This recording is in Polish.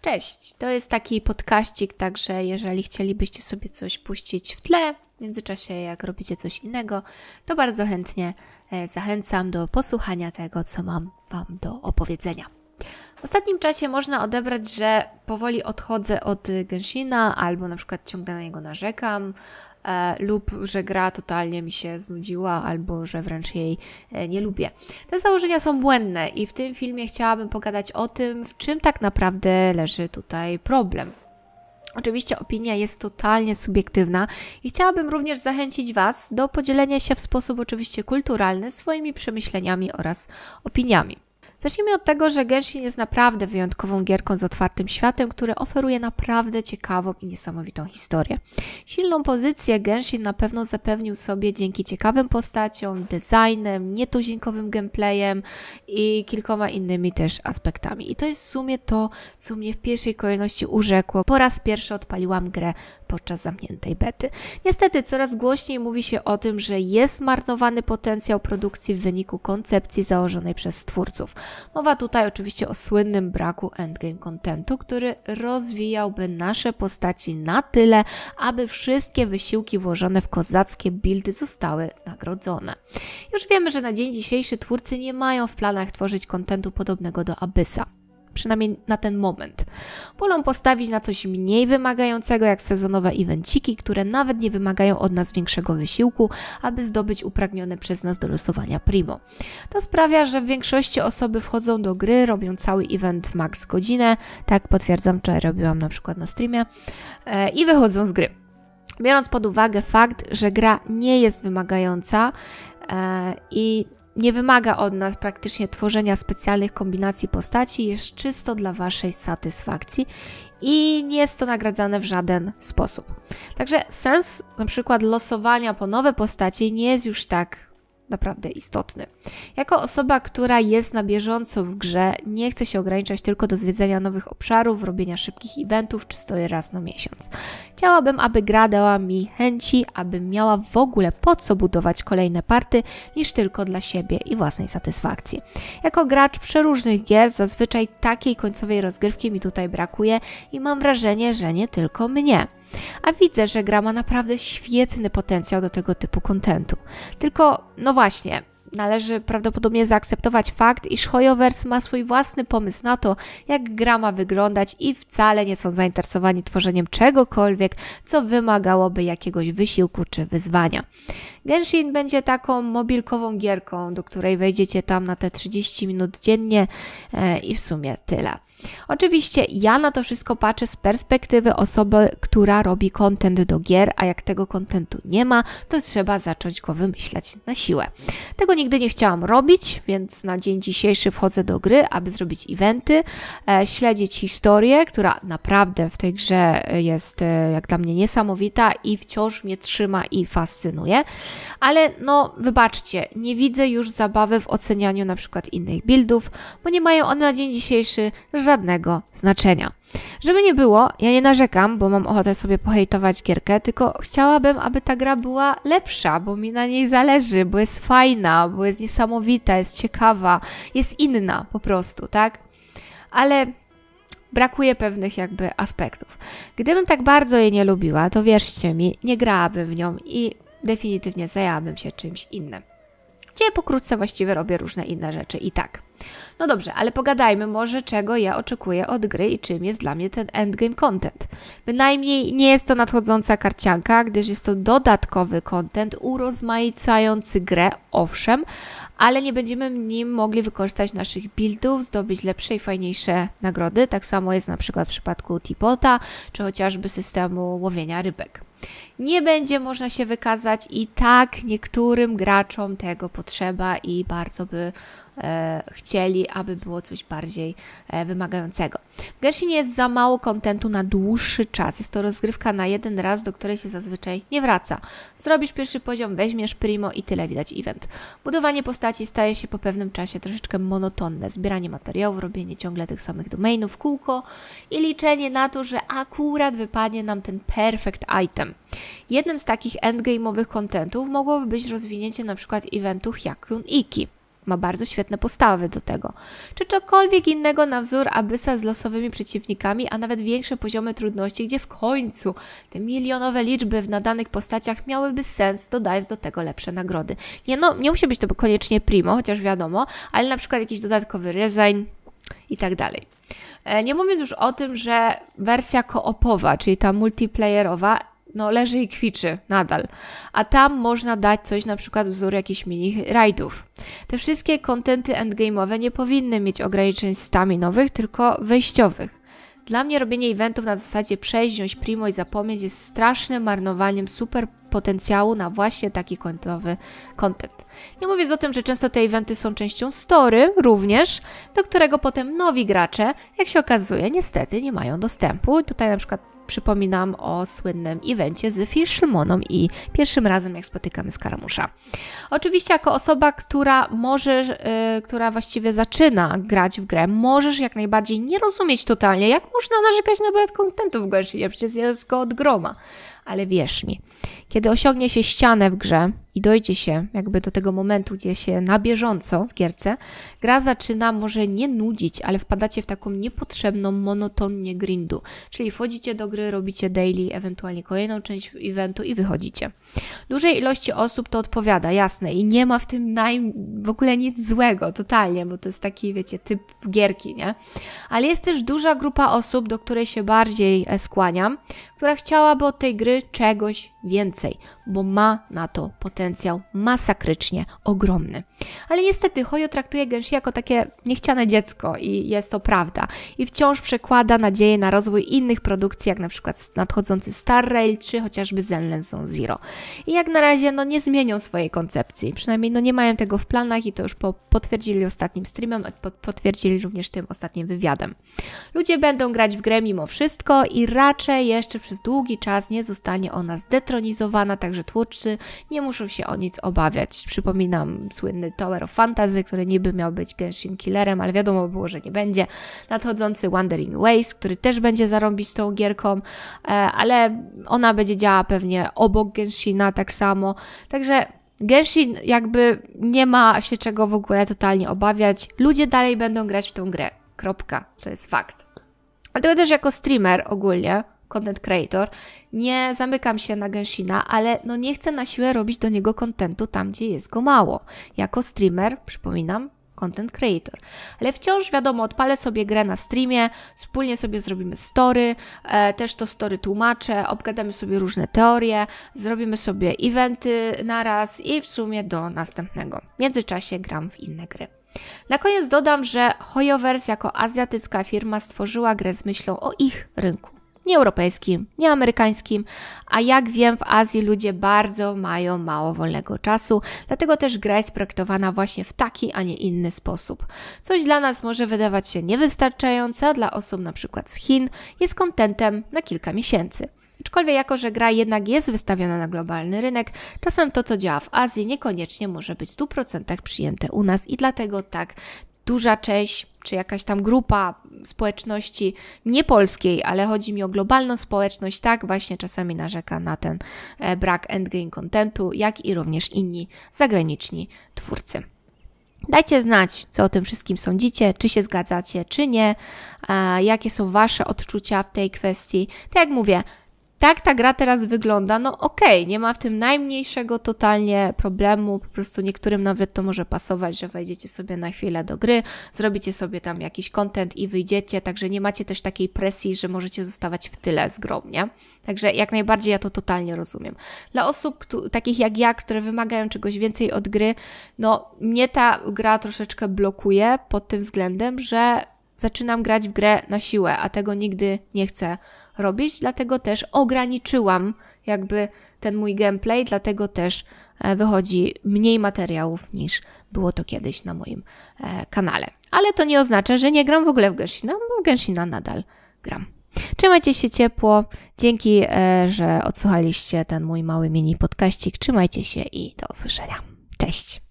Cześć, to jest taki podkaścik, także jeżeli chcielibyście sobie coś puścić w tle, w międzyczasie jak robicie coś innego, to bardzo chętnie e, zachęcam do posłuchania tego, co mam Wam do opowiedzenia. W ostatnim czasie można odebrać, że powoli odchodzę od Genshina, albo na przykład ciągle na niego narzekam, E, lub że gra totalnie mi się znudziła, albo że wręcz jej e, nie lubię. Te założenia są błędne i w tym filmie chciałabym pogadać o tym, w czym tak naprawdę leży tutaj problem. Oczywiście opinia jest totalnie subiektywna i chciałabym również zachęcić Was do podzielenia się w sposób oczywiście kulturalny swoimi przemyśleniami oraz opiniami. Zacznijmy od tego, że Genshin jest naprawdę wyjątkową gierką z otwartym światem, które oferuje naprawdę ciekawą i niesamowitą historię. Silną pozycję Genshin na pewno zapewnił sobie dzięki ciekawym postaciom, designem, nietuzinkowym gameplayem i kilkoma innymi też aspektami. I to jest w sumie to, co mnie w pierwszej kolejności urzekło. Po raz pierwszy odpaliłam grę podczas zamkniętej bety. Niestety coraz głośniej mówi się o tym, że jest marnowany potencjał produkcji w wyniku koncepcji założonej przez twórców. Mowa tutaj oczywiście o słynnym braku endgame contentu, który rozwijałby nasze postaci na tyle, aby wszystkie wysiłki włożone w kozackie buildy zostały nagrodzone. Już wiemy, że na dzień dzisiejszy twórcy nie mają w planach tworzyć kontentu podobnego do Abyssa przynajmniej na ten moment. Wolą postawić na coś mniej wymagającego, jak sezonowe evenciki, które nawet nie wymagają od nas większego wysiłku, aby zdobyć upragnione przez nas do losowania primo. To sprawia, że w większości osoby wchodzą do gry, robią cały event max godzinę, tak potwierdzam, wczoraj robiłam na przykład na streamie, e, i wychodzą z gry. Biorąc pod uwagę fakt, że gra nie jest wymagająca, e, i nie wymaga od nas praktycznie tworzenia specjalnych kombinacji postaci, jest czysto dla Waszej satysfakcji i nie jest to nagradzane w żaden sposób. Także sens na przykład losowania po nowe postaci nie jest już tak naprawdę istotny. Jako osoba, która jest na bieżąco w grze, nie chcę się ograniczać tylko do zwiedzania nowych obszarów, robienia szybkich eventów czy stoję raz na miesiąc. Chciałabym, aby gra dała mi chęci, abym miała w ogóle po co budować kolejne party niż tylko dla siebie i własnej satysfakcji. Jako gracz przeróżnych gier zazwyczaj takiej końcowej rozgrywki mi tutaj brakuje i mam wrażenie, że nie tylko mnie. A widzę, że gra ma naprawdę świetny potencjał do tego typu kontentu. Tylko, no właśnie, Należy prawdopodobnie zaakceptować fakt, iż Hoyoverse ma swój własny pomysł na to, jak gra ma wyglądać i wcale nie są zainteresowani tworzeniem czegokolwiek, co wymagałoby jakiegoś wysiłku czy wyzwania. Genshin będzie taką mobilkową gierką, do której wejdziecie tam na te 30 minut dziennie e, i w sumie tyle. Oczywiście ja na to wszystko patrzę z perspektywy osoby, która robi content do gier, a jak tego contentu nie ma, to trzeba zacząć go wymyślać na siłę. Tego nigdy nie chciałam robić, więc na dzień dzisiejszy wchodzę do gry, aby zrobić eventy, e, śledzić historię, która naprawdę w tej grze jest e, jak dla mnie niesamowita i wciąż mnie trzyma i fascynuje, ale no wybaczcie, nie widzę już zabawy w ocenianiu na przykład innych buildów, bo nie mają one na dzień dzisiejszy żadnego znaczenia. Żeby nie było, ja nie narzekam, bo mam ochotę sobie pohejtować gierkę, tylko chciałabym, aby ta gra była lepsza, bo mi na niej zależy, bo jest fajna, bo jest niesamowita, jest ciekawa, jest inna po prostu, tak? Ale brakuje pewnych jakby aspektów. Gdybym tak bardzo jej nie lubiła, to wierzcie mi, nie grałabym w nią i definitywnie zajęłabym się czymś innym gdzie pokrótce właściwie robię różne inne rzeczy i tak. No dobrze, ale pogadajmy może, czego ja oczekuję od gry i czym jest dla mnie ten endgame content. Bynajmniej nie jest to nadchodząca karcianka, gdyż jest to dodatkowy content urozmaicający grę, owszem, ale nie będziemy nim mogli wykorzystać naszych buildów, zdobyć lepsze i fajniejsze nagrody. Tak samo jest na przykład w przypadku Tipota, czy chociażby systemu łowienia rybek nie będzie można się wykazać i tak niektórym graczom tego potrzeba i bardzo by e, chcieli, aby było coś bardziej e, wymagającego. W Genshin jest za mało kontentu na dłuższy czas. Jest to rozgrywka na jeden raz, do której się zazwyczaj nie wraca. Zrobisz pierwszy poziom, weźmiesz primo i tyle widać event. Budowanie postaci staje się po pewnym czasie troszeczkę monotonne. Zbieranie materiałów, robienie ciągle tych samych domainów, kółko i liczenie na to, że akurat wypadnie nam ten perfect item. Jednym z takich endgame'owych kontentów mogłoby być rozwinięcie np. eventów Yakun Iki. Ma bardzo świetne postawy do tego. Czy cokolwiek innego na wzór Abyssa z losowymi przeciwnikami, a nawet większe poziomy trudności, gdzie w końcu te milionowe liczby w nadanych postaciach miałyby sens, dodając do tego lepsze nagrody. Nie, no, nie musi być to koniecznie primo, chociaż wiadomo, ale na przykład jakiś dodatkowy design i tak dalej. E, nie mówiąc już o tym, że wersja koopowa, czyli ta multiplayerowa, no, leży i kwiczy nadal. A tam można dać coś, na przykład wzór jakichś mini rajdów. Te wszystkie kontenty endgame'owe nie powinny mieć ograniczeń staminowych, tylko wejściowych. Dla mnie robienie eventów na zasadzie przejść, wziąć primo i zapomnieć jest strasznym marnowaniem super potencjału na właśnie taki końcowy content. Nie mówię o tym, że często te eventy są częścią story również, do którego potem nowi gracze, jak się okazuje, niestety nie mają dostępu. Tutaj na przykład przypominam o słynnym evencie z Filszmoną i pierwszym razem, jak spotykamy Skaramusza. Oczywiście jako osoba, która może, yy, która właściwie zaczyna grać w grę, możesz jak najbardziej nie rozumieć totalnie, jak można narzekać na brak kontentu w grze, przecież jest go od groma ale wierz mi, kiedy osiągnie się ścianę w grze i dojdzie się jakby do tego momentu, gdzie się na bieżąco w gierce, gra zaczyna może nie nudzić, ale wpadacie w taką niepotrzebną monotonię grindu. Czyli wchodzicie do gry, robicie daily, ewentualnie kolejną część eventu i wychodzicie. Dużej ilości osób to odpowiada, jasne, i nie ma w tym naj... w ogóle nic złego, totalnie, bo to jest taki, wiecie, typ gierki, nie? Ale jest też duża grupa osób, do której się bardziej e, skłaniam, która chciałaby od tej gry czegoś więcej, bo ma na to potencjał masakrycznie ogromny. Ale niestety Hoyo traktuje Genshi jako takie niechciane dziecko i jest to prawda. I wciąż przekłada nadzieję na rozwój innych produkcji, jak na przykład nadchodzący Star Rail czy chociażby Zenless Zone Zero. I jak na razie no, nie zmienią swojej koncepcji, przynajmniej no, nie mają tego w planach i to już po, potwierdzili ostatnim streamem, po, potwierdzili również tym ostatnim wywiadem. Ludzie będą grać w grę mimo wszystko i raczej jeszcze przez długi czas nie zostanie ona zdetronizowana, także twórcy nie muszą się o nic obawiać. Przypominam słynny Tower of Fantasy, który niby miał być Genshin Killerem, ale wiadomo było, że nie będzie. Nadchodzący Wandering Ways, który też będzie zarobić tą gierką, e, ale ona będzie działała pewnie obok Genshina tak samo. Także Genshin jakby nie ma się czego w ogóle totalnie obawiać. Ludzie dalej będą grać w tą grę. Kropka. To jest fakt. Dlatego też jako streamer ogólnie content creator, nie zamykam się na Genshina, ale no nie chcę na siłę robić do niego kontentu tam, gdzie jest go mało. Jako streamer, przypominam, content creator. Ale wciąż wiadomo, odpalę sobie grę na streamie, wspólnie sobie zrobimy story, e, też to story tłumaczę, obgadamy sobie różne teorie, zrobimy sobie eventy naraz i w sumie do następnego. W międzyczasie gram w inne gry. Na koniec dodam, że Hoyoverse jako azjatycka firma stworzyła grę z myślą o ich rynku nie europejskim, nie amerykańskim, a jak wiem, w Azji ludzie bardzo mają mało wolnego czasu, dlatego też gra jest projektowana właśnie w taki, a nie inny sposób. Coś dla nas może wydawać się niewystarczające, a dla osób na przykład z Chin jest kontentem na kilka miesięcy. Aczkolwiek jako, że gra jednak jest wystawiona na globalny rynek, czasem to, co działa w Azji, niekoniecznie może być w 100% przyjęte u nas i dlatego tak duża część czy jakaś tam grupa społeczności nie polskiej, ale chodzi mi o globalną społeczność, tak właśnie czasami narzeka na ten e, brak endgame contentu, jak i również inni zagraniczni twórcy. Dajcie znać, co o tym wszystkim sądzicie, czy się zgadzacie, czy nie, jakie są Wasze odczucia w tej kwestii. Tak jak mówię, tak ta gra teraz wygląda, no okej, okay, nie ma w tym najmniejszego totalnie problemu, po prostu niektórym nawet to może pasować, że wejdziecie sobie na chwilę do gry, zrobicie sobie tam jakiś content i wyjdziecie, także nie macie też takiej presji, że możecie zostawać w tyle zgromnie. Także jak najbardziej ja to totalnie rozumiem. Dla osób takich jak ja, które wymagają czegoś więcej od gry, no mnie ta gra troszeczkę blokuje pod tym względem, że zaczynam grać w grę na siłę, a tego nigdy nie chcę robić, dlatego też ograniczyłam jakby ten mój gameplay, dlatego też e, wychodzi mniej materiałów niż było to kiedyś na moim e, kanale. Ale to nie oznacza, że nie gram w ogóle w Genshin'a, no, bo w Genshin'a nadal gram. Trzymajcie się ciepło, dzięki, e, że odsłuchaliście ten mój mały mini podkaścik. Trzymajcie się i do usłyszenia. Cześć!